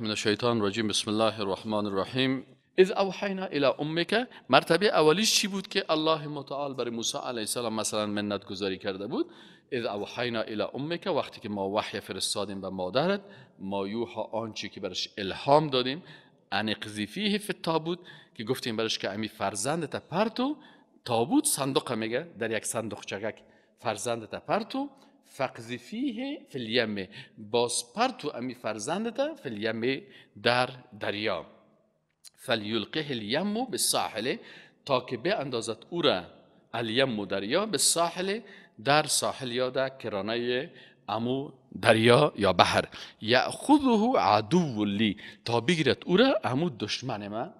من الشيطان الرجيم بسم الله الرحمن الرحیم اذ أوحينا الى أمك مرتبه اولیش چی بود که الله متعال بر موسی علیه السلام مثلا منت گذاری کرده بود اذ اوحینا الی امک وقتی که ما وحی فرستادیم به مادرت ما یوها آنچه که برش الهام دادیم انقذیفیه فی تابوت که گفتیم برش که امی فرزندت پرتو تابوت صندوق میگه در یک صندوق چگک فرزندت پرتو فقذفیه فی الیم باز پرتو امی فرزندت فی الیم در دریا فلیلقه الیمه به ساحله تا که به اندازت او را الیمه دریا به ساحل در ساحل یا در کرانه امو دریا یا بحر یأخذه عدو لی تا بگیرد او را امو دشمن من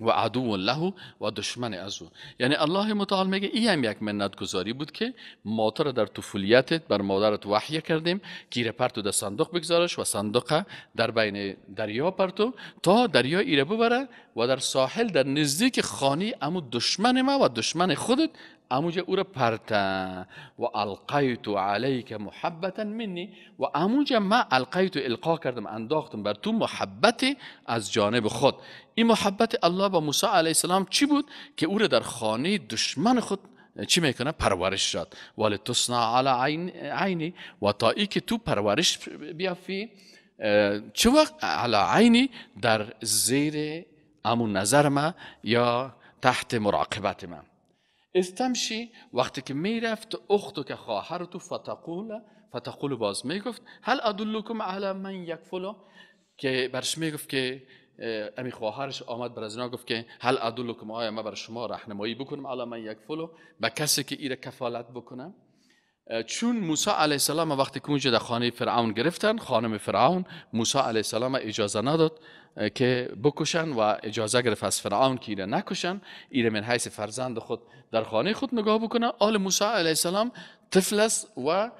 و عدو له و دشمن از یعنی الله متعال میگه این هم یک منت گذاری بود که ما در طفولیتت بر مادرت وحی کردیم گیره پرتو در صندوق بگذارش و صندوق در بین دریا پرتو تا دریا ایره ببره و در ساحل در نزدیک خانی امو دشمن ما و دشمن خودت اموجه او را پرتن و القیت علیک محبتا منی و اموجه ما القیت القا کردم انداختم بر تو محبت از جانب خود این محبت الله با موسی علیه السلام چی بود که او را در خانه دشمن خود چی میکنه پرورش داد ولی تصنع علی عینی و تا که تو پرورش بیافی چه وقت علی عینی در زیر امون نظر ما یا تحت مراقبت من استمشی وقتی که میرفت اختو که خواهر تو فتقول فتقول باز میگفت هل ادلکم علی من یکفلو که برش میگفت که امی خواهرش آمد بر از گفت که هل ادلکم آیا ما بر شما راهنمایی بکنم علی من فلو به کسی که ایره کفالت بکنم چون موسی علیه السلام وقتی که اونجا در خانه فرعون گرفتن خانم فرعون موسی علیه السلام اجازه نداد که بکشن و اجازه گرفت از فرعون که ایره نکشن ایره من حیث فرزند خود در خانه خود نگاه بکنه آل موسی علیه السلام طفل است و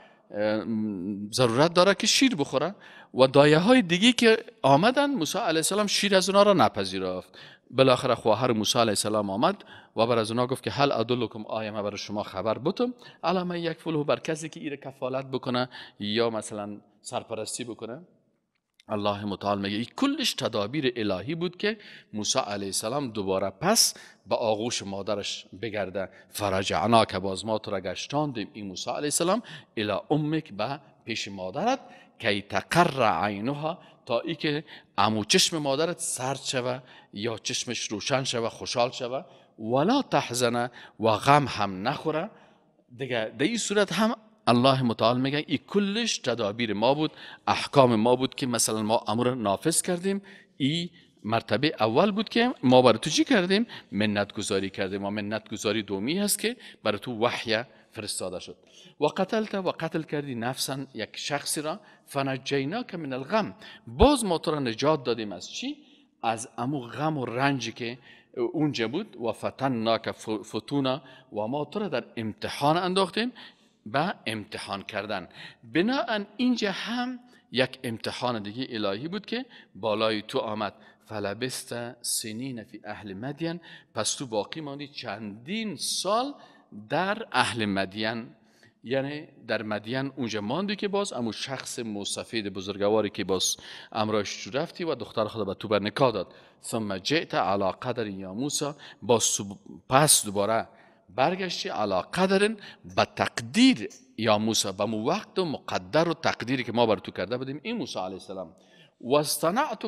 ضرورت داره که شیر بخوره و دایه های دیگی که آمدن موسی علیه السلام شیر از اونا را نپذیرفت بالاخره خواهر موسی علیه السلام آمد و بر از اونا گفت که هل ادلکم آیا ما بر شما خبر بتم علامه یک فلو بر کسی که ایره کفالت بکنه یا مثلا سرپرستی بکنه الله متعال میگه کلش تدابیر الهی بود که موسی علیه السلام دوباره پس به آغوش مادرش بگرده عنا که باز ما تو را گشتاندیم این موسی علیه السلام الی امک به پیش مادرت که تقر عینها تا ای که امو چشم مادرت سرد شوه یا چشمش روشن شوه خوشحال شوه ولا تحزنه و غم هم نخوره دیگه در این صورت هم الله متعال میگه این کلش تدابیر ما بود احکام ما بود که مثلا ما امور نافذ کردیم این مرتبه اول بود که ما برای تو چی کردیم منت گذاری کردیم ما منت گذاری دومی هست که برای تو وحی فرستاده شد و قتلت و قتل کردی نفسا یک شخصی را فنجینا که من الغم باز ما تو را نجات دادیم از چی از امو غم و رنجی که اونجا بود و فتنناک فتونا و ما تو را در امتحان انداختیم و امتحان کردن بناهن اینجا هم یک امتحان دیگه الهی بود که بالای تو آمد فلبست سنین فی اهل مدین پس تو باقی ماندی چندین سال در اهل مدین یعنی در مدین اونجا ماندی که باز اما شخص مصفید بزرگواری که باز امراش تو رفتی و دختر خدا به تو بر داد ثم جئت علی قدر یا موسا باز پس دوباره برگشتی علا قدرن به تقدیر یا موسی به وقت و مقدر و تقدیری که ما بر تو کرده بودیم این موسی علیه السلام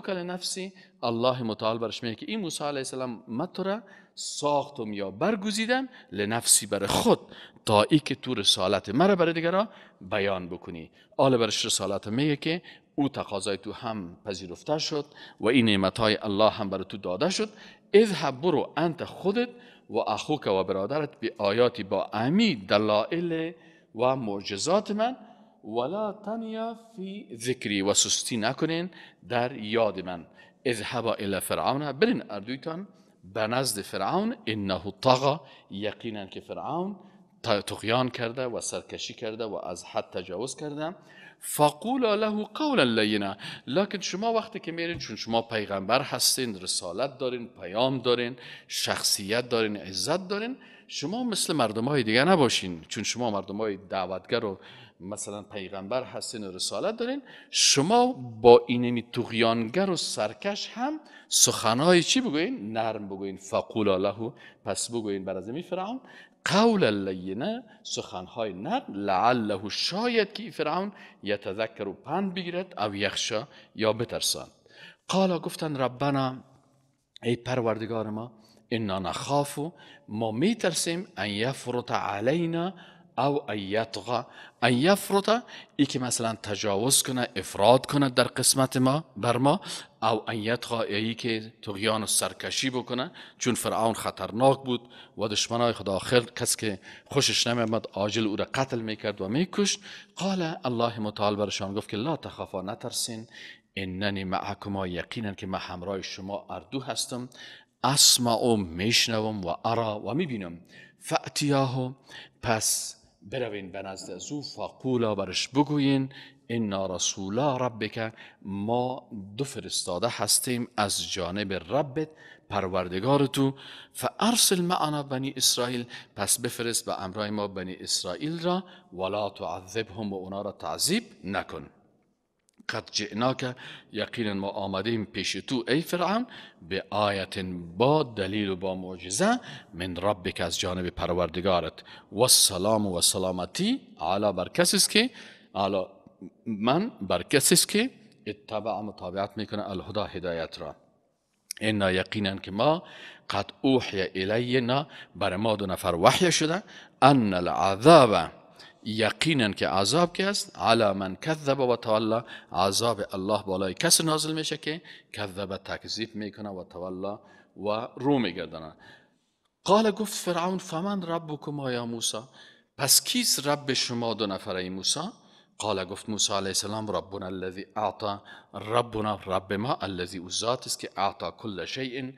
کل نفسی الله متعال برش میگه که این موسی علیه السلام من تو ساختم یا برگزیدم لنفسی بر خود تا ای که تو رسالت مرا برای دیگرا بیان بکنی آل برش رسالت میگه که او تقاضای تو هم پذیرفته شد و این نعمتهای الله هم برای تو داده شد اذهب برو انت خودت و اخوک و برادرت به آیاتی با امی دلائل و معجزات من ولا تنیا فی ذکری و سستی نکنین در یاد من اذهبا الی فرعون برین اردویتان به نزد فرعون انه طغا یقینا که فرعون تقیان کرده و سرکشی کرده و از حد تجاوز کرده فقولا له قولا لینا لکن شما وقتی که میرین چون شما پیغمبر هستین رسالت دارین پیام دارین شخصیت دارین عزت دارین شما مثل مردم های دیگه نباشین چون شما مردم های دعوتگر و مثلا پیغمبر هستین و رسالت دارین شما با اینمی تغیانگر و سرکش هم سخنهای چی بگوین؟ نرم بگوین فقولا له پس بگوین بر از فرعون قول اللینه سخنهای نر لعله شاید که فرعون یتذکر و پند بگیرد او یخشا یا بترسان قالا گفتن ربنا ای پروردگار ما اینا نخافو ما میترسیم ان یفرط علینا او ایتغا ایفروتا ای که مثلا تجاوز کنه افراد کنه در قسمت ما بر ما او ایتغا ای که تغیان و سرکشی بکنه چون فرعون خطرناک بود و دشمنای خدا آخر کس که خوشش نمیمد عاجل او را قتل میکرد و میکشت قال الله متعال برشان گفت که لا تخافا نترسین اننی معکما یقینا که من همراه شما اردو هستم و میشنوم و ارا و میبینم فاتیاهو پس بروین به نزد او فقولا برش بگوین انا رسولا ربک ما دو فرستاده هستیم از جانب ربت پروردگار تو فارسل معنا بنی اسرائیل پس بفرست به امرای ما بنی اسرائیل را ولا تعذبهم و اونا را تعذیب نکن قد جئناک یقینا ما آمدیم پیش تو ای فرعون به آیت با دلیل و با معجزه من ربک از جانب پروردگارت و السلام و سلامتی علا بر است که علا من بر است که اتبع مطابقت میکنه الهدا هدایت را اینا یقینا که ما قد اوحی الینا بر ما دو نفر وحی شده ان العذاب یقینا که عذاب که است علی من کذب و تولا عذاب الله بالای کس نازل میشه که کذب تکذیب میکنه و تولا و رو میگردنه قال گفت فرعون فمن ربکما یا موسی پس کیس رب شما دو نفره موسی قال گفت موسی علیه السلام ربنا الذي اعطى ربنا رب ما الذي ذات است که اعطا کل شیء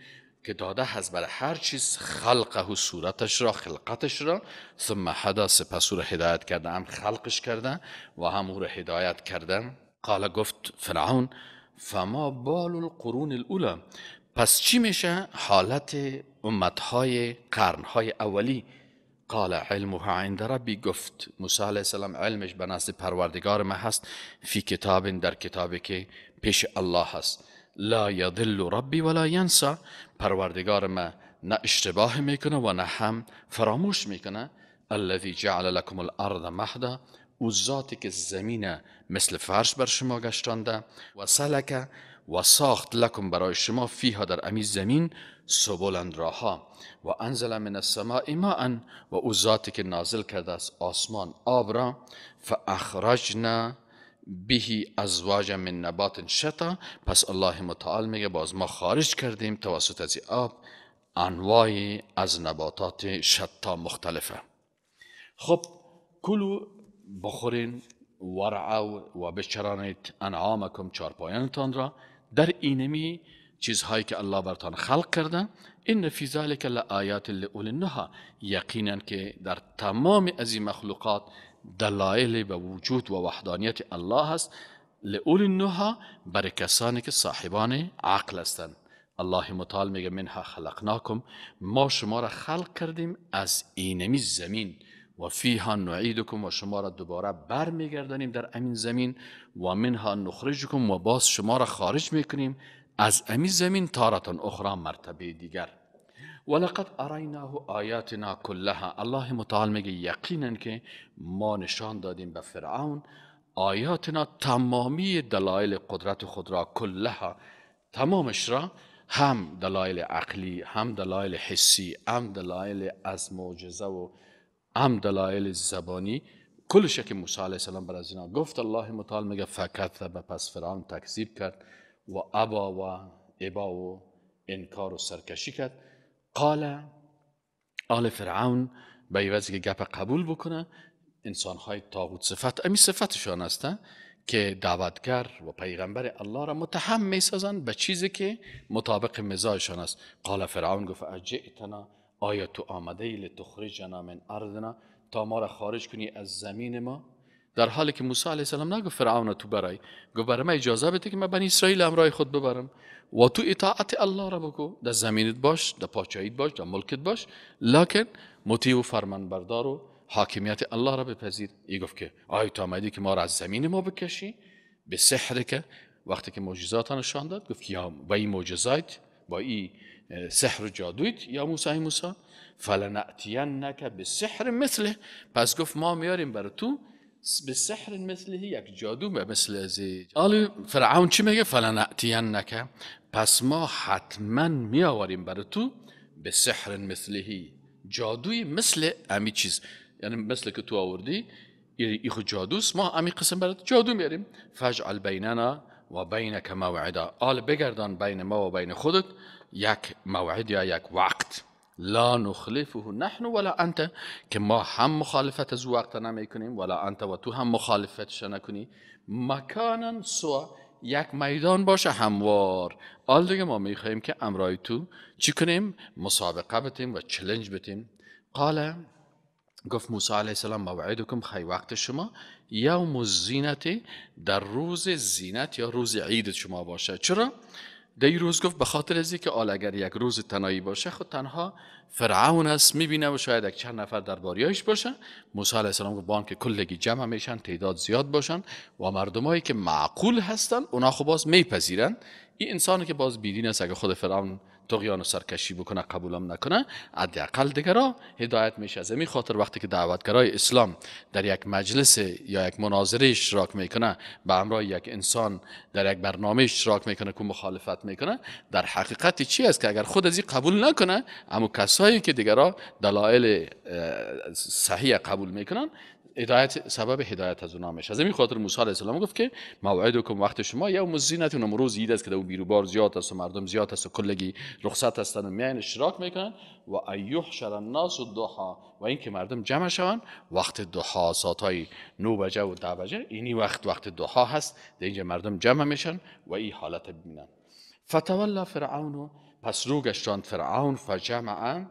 که داده هست برای هر چیز خلقه و صورتش را خلقتش را ثم حدا سپس او را هدایت کرده هم خلقش کرده و هم او را هدایت کرده قال گفت فرعون فما بال القرون الاولا پس چی میشه حالت امتهای قرنهای اولی قال علمها عند ربی گفت موسی علیه السلام علمش به نزد پروردگار ما هست فی کتاب در کتابی که پیش الله هست لا یضل ربی ولا ینسا پروردگار ما نه اشتباه میکنه و نه هم فراموش میکنه الذی جعل لکم الارض محدا او ذاتی که زمین مثل فرش بر شما گشتانده و سلک و ساخت لکم برای شما فیها در امیز زمین سبولند راها و انزل من السماء ماء و او ذاتی که نازل کرده از آسمان آب را فاخرجنا بهی ازواج من نبات شتا پس الله متعال میگه باز ما خارج کردیم توسط از آب انوای از نباتات شتا مختلفه خب کلو بخورین ورعو و بچرانید انعامکم چارپایانتان را در اینمی چیزهایی که الله برتان خلق کرده این فی ذلک لآیات لأولی نه. یقینا که در تمام از این مخلوقات دلایل به وجود و وحدانیت الله هست لئول نوها بر کسانی که صاحبان عقل هستند الله متعال میگه منها خلقناکم ما شما را خلق کردیم از اینمی زمین و فیها نعیدکم و شما را دوباره بر میگردانیم در امین زمین و منها نخرجکم و باز شما را خارج میکنیم از امین زمین تارتان اخری مرتبه دیگر ولقد أريناه آياتنا كلها الله متعال میگه یقینا که ما نشان دادیم به فرعون آیاتنا تمامی دلایل قدرت خود را کلها تمامش را هم دلایل عقلی هم دلایل حسی هم دلایل از معجزه و هم دلایل زبانی کلش که موسی علیه السلام بر از اینا گفت الله متعال میگه فقط به پس فرعون تکذیب کرد و ابا و ابا و انکار و سرکشی کرد قال آل فرعون به ایوازی که گپ قبول بکنه انسان های تاغوت صفت امی صفتشان هسته که دعوتگر و پیغمبر الله را متهم می سازن به چیزی که مطابق مزاجشان است قال فرعون گفت اجئتنا آیا تو آمده ای لتخرجنا من ارضنا تا ما را خارج کنی از زمین ما در حالی که موسی علیه السلام نگفت فرعون تو برای گفت برای من اجازه بده که من بنی اسرائیل همراه خود ببرم و تو اطاعت الله را بکو در زمینت باش در پاچایت باش در ملکت باش لکن مطیع و فرمان بردار و حاکمیت الله را بپذیر ای گفت که آیت تو آمدی که ما را از زمین ما بکشی به سحر که وقتی که معجزات نشان داد گفت یا با این معجزات با این سحر و جادویت یا موسی موسی فلنأتینک بسحر مثله پس گفت ما میاریم بر تو بسحر مثله یک جادو به مثل ازی آل فرعون چی میگه فلنعتین نکه پس ما حتما آوریم برای تو به سحر هی جادوی مثل امی چیز یعنی مثل که تو آوردی ای خود ما امی قسم برات جادو میاریم فجعل بیننا و بینک موعدا آل بگردان بین ما و بین خودت یک موعد یا یک وقت لا نخلفه نحن ولا انت که ما هم مخالفت از وقت نمی کنیم ولا انت و تو هم مخالفتش نکنی مکانا سوا یک میدان باشه هموار آل دیگه ما میخواهیم که امرای تو چی کنیم مسابقه بتیم و چلنج بتیم قال گفت موسی علیه السلام کم خی وقت شما یوم زینت در روز زینت یا روز عید شما باشه چرا روز گفت به خاطر از که آل اگر یک روز تنهایی باشه خود تنها فرعون است میبینه و شاید یک چند نفر در باریایش باشه موسی علیه السلام گفت بان که کلگی جمع میشن تعداد زیاد باشن و مردمایی که معقول هستن اونا خب باز میپذیرن این انسانی که باز بیدین است اگه خود فرعون تقیان و سرکشی بکنه قبولم نکنه حداقل دیگه را هدایت میشه از این خاطر وقتی که دعوتگرای اسلام در یک مجلس یا یک مناظره اشتراک میکنه به همراه یک انسان در یک برنامه اشتراک میکنه که مخالفت میکنه در حقیقت چی است که اگر خود از این قبول نکنه اما کسایی که دیگه را دلایل صحیح قبول میکنن هدایت سبب هدایت از اونا نامش از این خاطر موسی علیه السلام گفت که موعدکم وقت شما یوم الزینت اون امروز یید است که اون بیروبار زیاد است و مردم زیاد است و کلگی رخصت هستن و میان اشتراک میکنن و شر الناس دوحا و اینکه مردم جمع شون وقت دوحا ساعتای 9 بجه و 10 بجه اینی وقت وقت دوها هست در اینجا مردم جمع میشن و این حالت ببینن فتولا فرعون پس رو فرعون فجمعن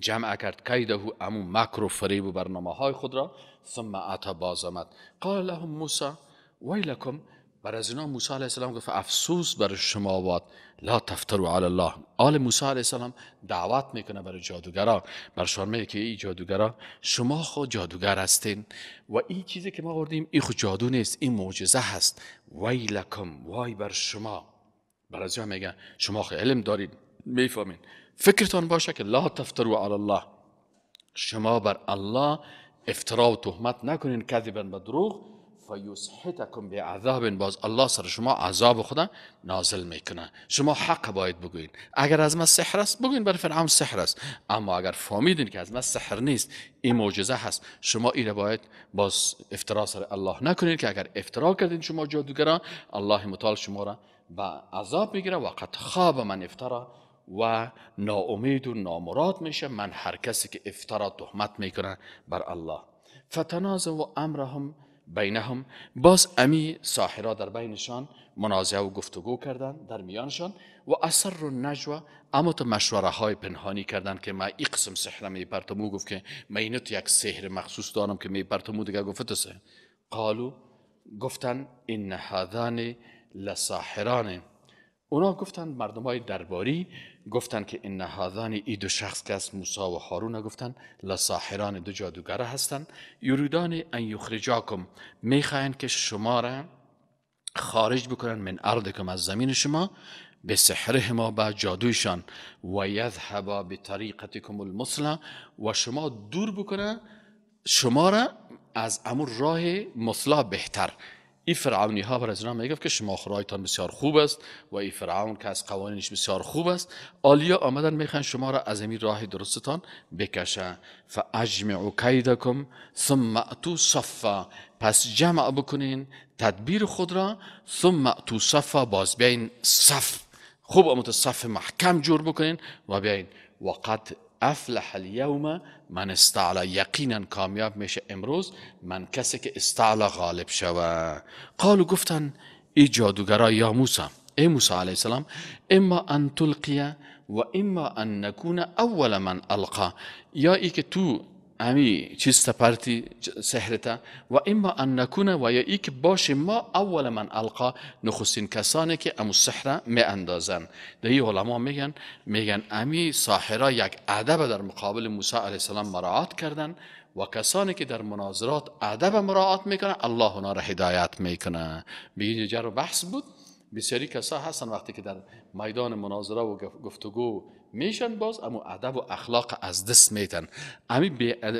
جمع کرد کیده امو مکر و فریب و برنامه های خود را ثم اتا باز آمد قال لهم موسی ویلکم بر از اینا موسی علیه السلام گفت افسوس بر شما باد لا تفتروا علی الله آل موسی علیه السلام دعوت میکنه بر جادوگرا بر شما که ای جادوگرا شما خود جادوگر هستین و این چیزی که ما آوردیم این خود جادو نیست این معجزه هست ویلکم وای بر شما بر از میگن شما خو علم دارید میفهمین فکرتان باشه که لا تفتروا علی الله شما بر الله افترا و تهمت نکنین کذبا به دروغ فیسحتکم به عذاب باز الله سر شما عذاب خدا نازل میکنه شما حق باید بگوین اگر از ما سحر است بگوین بر فرعون سحر است اما اگر فهمیدین که از ما سحر نیست این معجزه هست شما این باید باز افترا سر الله نکنین که اگر افترا کردین شما جادوگران الله متعال شما را به عذاب میگیره وقت خواب من افترا و ناامید و نامراد میشه من هر کسی که افترا تهمت میکنه بر الله فتناز و امرهم بینهم باز امی ساحرا در بینشان منازعه و گفتگو کردن در میانشان و اثر و نجوا اما تو مشوره های پنهانی کردن که ما این قسم سحر میپرتمو گفت که من یک سحر مخصوص دارم که میپرتمو دیگه گفت سه قالو گفتن این هذان لساحران اونا گفتن مردم های درباری گفتن که این هذان ای دو شخص که از موسی و هارون گفتن لساحران دو جادوگره هستند یریدان ان یخرجاکم میخواهند که شما را خارج بکنن من اردکم از زمین شما به ما با جادویشان و یذهبا به طریقتکم المسلا و شما دور بکنه شما را از امور راه مسلا بهتر ای فرعونی ها بر از اینا میگفت که شما خورایتان بسیار خوب است و ای فرعون که از قوانینش بسیار خوب است آلیا آمدن میخوان شما را از این راه درستتان بکشن فاجمعوا کیدکم ثم اتو صفا پس جمع بکنین تدبیر خود را ثم اتو صفا باز بیاین صف خوب امت صف محکم جور بکنین و بیاین وقت افلح اليوم من استعلى یقینا کامیاب میشه امروز من کسی که استعلا غالب شوه قالو گفتن ای جادوگرا یا موسا ای موسا علیه السلام اما ان تلقیه و اما ان نکون اول من القا یا ای که تو امی چیز سپرتی سهرتا و اما ان نکونه و یا ای که ما اول من القا نخستین کسانه که امو سحره می اندازن در این علما میگن میگن امی ساحرا یک ادب در مقابل موسی علیه السلام مراعات کردن و کسانی که در مناظرات ادب مراعات میکنه الله اونا را هدایت میکنه بگید جر بحث بود بسیاری کسا هستن وقتی که در میدان مناظره و گفتگو میشن باز اما ادب و اخلاق از دست میتن امی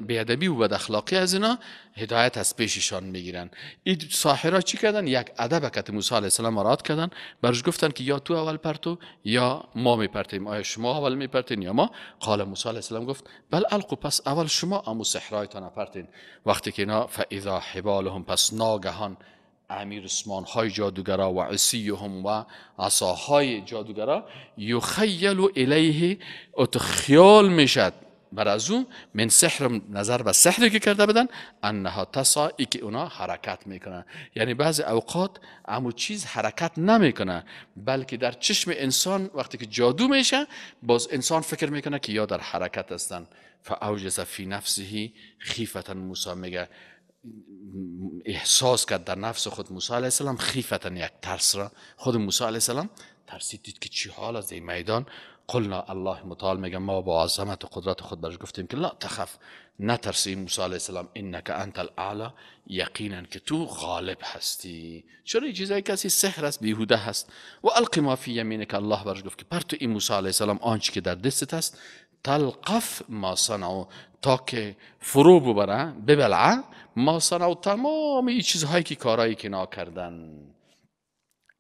بیادبی و بد اخلاقی از اینا هدایت از پیششان میگیرن این صاحرا چی کردن یک ادب کت موسی علیه السلام رات کردن برش گفتن که یا تو اول پرتو یا ما میپرتیم آیا شما اول میپرتین یا ما قال موسی علیه السلام گفت بل القو پس اول شما امو سحرایتان پرتین وقتی که اینا فاذا حبالهم پس ناگهان امیر اسمان های جادوگرا و هم و عصاهای جادوگرا یخیل الیه خیال میشد بر از اون من سحر نظر و سحری که کرده بدن انها تسا ای که اونا حرکت میکنن یعنی بعضی اوقات امو چیز حرکت نمیکنه بلکه در چشم انسان وقتی که جادو میشه باز انسان فکر میکنه که یا در حرکت هستن فاوجس فی نفسه خیفتا موسی میگه احساس کرد در نفس خود موسی علیه السلام خیفتا یک ترس را خود موسی علیه السلام ترسید دید که چی حال از این میدان قلنا الله متعال میگه ما با عظمت و قدرت خود برش گفتیم که لا تخف نترسی موسی علیه السلام انک انت الاعلی یقینا که تو غالب هستی چرا این چیزای کسی سحر است بیهوده هست و القی ما فی یمینک الله برش گفت که بر تو این موسی علیه السلام آنچه که در دستت است تلقف ما صنعو تا که فرو ببره ببلعه ما و تمام این چیزهایی که کارایی که ناکردن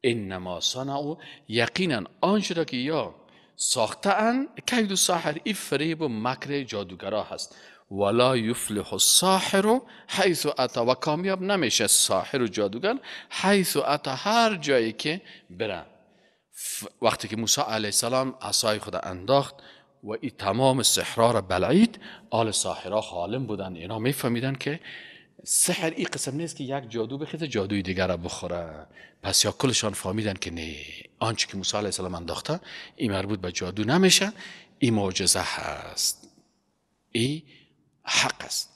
انما او یقینا آنچه را که یا ساخته ان کید ساحر ای فریب و مکر جادوگرا هست ولا یفلح الساحر حیث اتا و کامیاب نمیشه ساحر و جادوگر حیث اتا هر جایی که بره وقتی که موسی علیه السلام عصای خود انداخت و این تمام سحرا را بلعید آل ساحرا خالم بودن اینا میفهمیدن که سحر این قسم نیست که یک جادو بخیزه جادوی دیگر را بخوره پس یا کلشان فهمیدن که نه آنچه که موسی علیه السلام انداخته این مربوط به جادو نمیشه این معجزه هست این حق است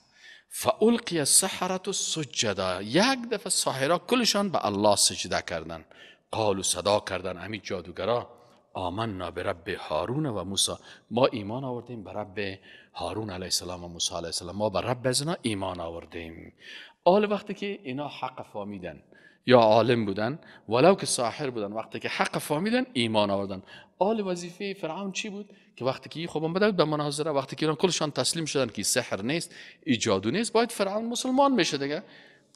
فالقی السحرة سجده یک دفعه ساحرا کلشان به الله سجده کردن و صدا کردن همین جادوگرا آمنا به رب هارون و موسی ما ایمان آوردیم به رب هارون علیه السلام و موسی علیه السلام ما به رب ازنا ایمان آوردیم آل وقتی که اینا حق فامیدن یا عالم بودن ولو که ساحر بودن وقتی که حق فامیدن ایمان آوردن آل وظیفه فرعون چی بود که وقتی که خب بود به مناظره وقتی که کلشان تسلیم شدن که سحر نیست ایجادو نیست باید فرعون مسلمان میشه دیگه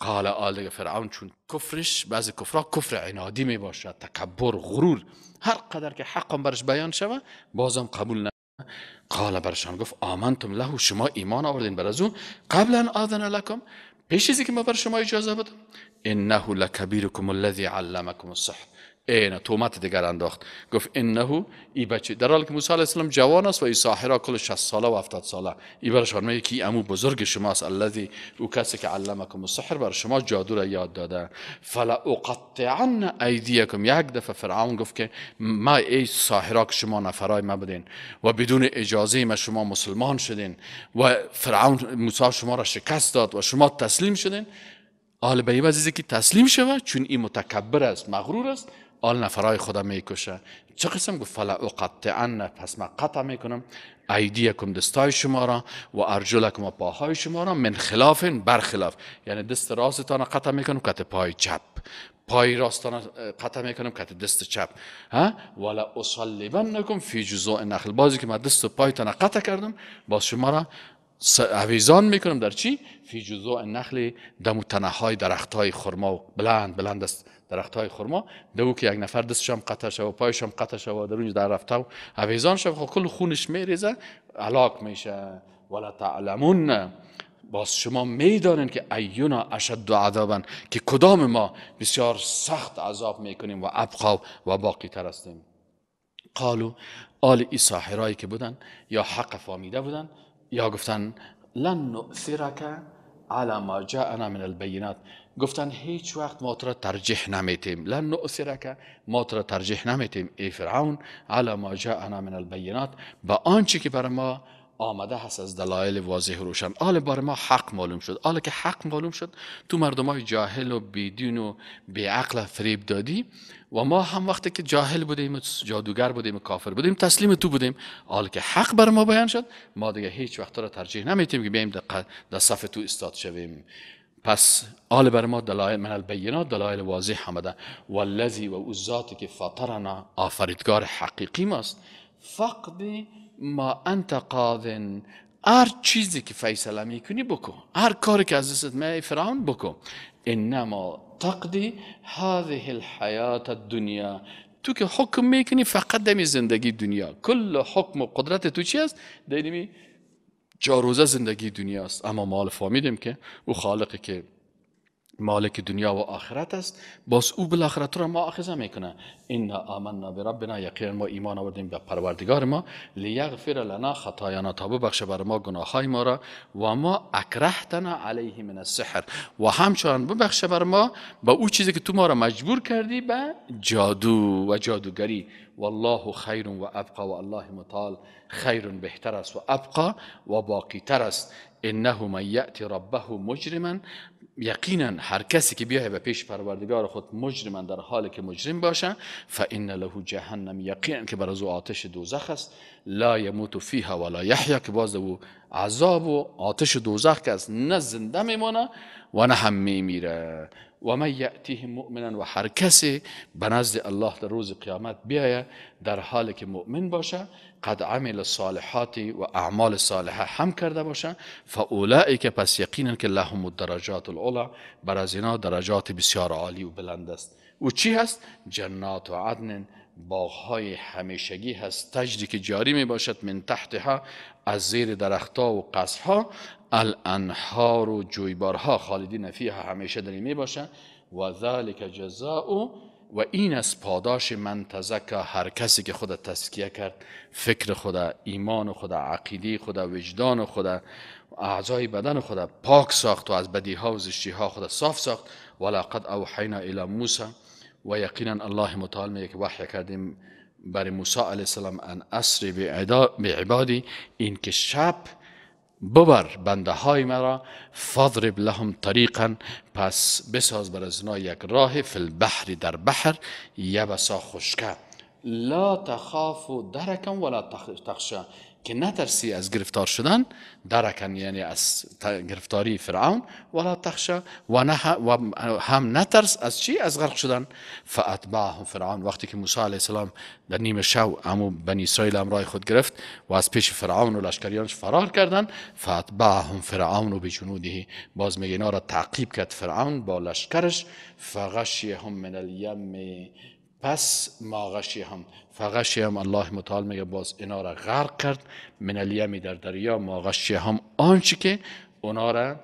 قال آل فرعون چون کفرش بعضی کفرها کفر عنادی می باشد تکبر غرور هر قدر که حقم برش بیان شوه بازم قبول نه قال برشان گفت آمنتم له شما ایمان آوردین بر از اون قبلا آذن لکم پیش چیزی که ما بر شما اجازه بدم انه لکبیرکم الذی علمکم السحر اینا تومت دیگر انداخت گفت انه ای بچه در حال که موسی علیه السلام جوان است و ای ساحرا کل 60 ساله و 70 ساله ای برش میگه که امو بزرگ شماست الذی او کسی که علمکم السحر بر شما جادو را یاد داده فلا اقطعن ایدیکم یک دفع فرعون گفت که ما ای ساحرا که شما نفرای ما بدین و بدون اجازه ما شما مسلمان شدین و فرعون موسی شما را شکست داد و شما تسلیم شدین آل بیب عزیزی که تسلیم شود چون این متکبر است مغرور است آل نفرای خدا میکشه چه قسم گفت فلا قطعن پس من قطع میکنم کم دستای شما را و ارجل و پاهای شما را من خلاف برخلاف یعنی دست راستان را قطع میکنم قطع پای چپ پای راستان قطع میکنم کت دست چپ ها ولا اصلبن نکم فی جزء نخل بازی که ما دست و پایتان قطع کردم با شما را عویزان میکنم در چی؟ فی جزء نخل دم های درخت های خرما و بلند بلند است درخت های خرما دو که یک نفر دستش هم قطع و پایش هم قطع و در اونجا در رفته و اویزان شوه خب کل خونش میریزه علاق میشه ولا تعلمون باز شما میدانین که ایونا اشد و عذابن که کدام ما بسیار سخت عذاب میکنیم و ابقا و باقی تر هستیم قالو آل ای ساحرایی که بودن یا حق فامیده بودن یا گفتن لن نؤثرک علی ما جاءنا من البینات گفتن هیچ وقت ما را ترجیح نمیتیم لن نؤثرک ما را ترجیح نمیتیم ای فرعون علی ما جاءنا من البینات با آنچه که بر ما آمده هست از دلایل واضح روشن آل بار ما حق معلوم شد آل که حق معلوم شد تو مردم های جاهل و بیدین و بیعقل فریب دادی و ما هم وقتی که جاهل بودیم جادوگر بودیم کافر بودیم تسلیم تو بودیم آل که حق بر ما بیان شد ما دیگه هیچ وقت را ترجیح نمیتیم که بیم در صف تو استاد شویم پس آل بر ما دلائل من البینات دلائل واضح و والذی و که فطرنا آفریدگار حقیقی ماست فقد ما انت قاضن هر چیزی که فیصله میکنی بکن هر کاری که از دستت می فرعون بکن انما تقدی هذه الحیات الدنیا تو که حکم میکنی فقط دمی زندگی دنیا کل حکم و قدرت تو چی است جاروزه زندگی دنیاست اما مال فامیدیم که او خالقی که مالک دنیا و آخرت است باز او بالاخره تو را آخذه میکنه این آمنا به ربنا یقین ما ایمان آوردیم به پروردگار ما لیغفر لنا خطایانا تا ببخشه بر ما های ما را و ما اکرهتنا علیه من السحر و همچنان ببخشه بر ما به او چیزی که تو ما را مجبور کردی به جادو و جادوگری والله خیر و ابقا و الله متعال خیر بهتر است و ابقا و باقی تر است انه من یأتی ربه مجرما یقینا هر کسی که بیایه به پیش پروردگار خود مجرم در حالی که مجرم باشه فان له جهنم یقینا که بر او آتش دوزخ است لا یموت فیها ولا یحیا که باز او عذاب و آتش دوزخ که از نه زنده میمونه و نه هم میمیره ومن يأتيهم مؤمنا وحر كسي بنزد الله در روز قيامت بيايا در حالي که مؤمن باشا قد عمل الصالحات وأعمال الصالحة صالحه هم کرده باشا فأولئك پس يقينا که لهم الدرجات العلا بر از اینا درجات بسیار عالی و بلند است او چی هست جنات و عدن باغهای همیشگی هست تجری که جاری می باشد من تحتها از زیر درختها و قصرها الانهار و جویبارها خالدین فیها همیشه در می باشه و ذالک جزاء و این از پاداش من تزکا هر کسی که خود تسکیه کرد فکر خود ایمان خود عقیده خود وجدان خود اعضای بدن خود پاک ساخت و از بدی ها و زشتی ها خود صاف ساخت ولقد اوحینا الی موسی و یقینا الله متعال میگه که وحی کردیم برای موسی علیه السلام ان اسری به عبادی این که شب ببر بنده های مرا فضرب لهم طریقا پس بساز بر از یک راه فی البحر در بحر یبسا خشکه لا تخاف درکم ولا تخشه که نترسی از گرفتار شدن درکن یعنی از گرفتاری فرعون ولا تخشا و, هم نترس از چی از غرق شدن فرعون وقتی که موسی علیه السلام در نیمه شب امو بنی اسرائیل امرای خود گرفت و از پیش فرعون و لشکریانش فرار کردن فاتبعهم فرعون و بجنوده باز میگه را تعقیب کرد فرعون با لشکرش فغشیهم من الیم پس ما غشی هم فغشی هم الله متعال میگه باز اینا را غرق کرد من می در دریا ما غشی هم آنچه که اونا را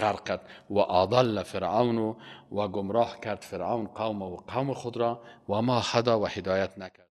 غرق کرد و اضل فرعون و گمراه کرد فرعون قوم و قوم خود را و ما حدا و هدایت نکرد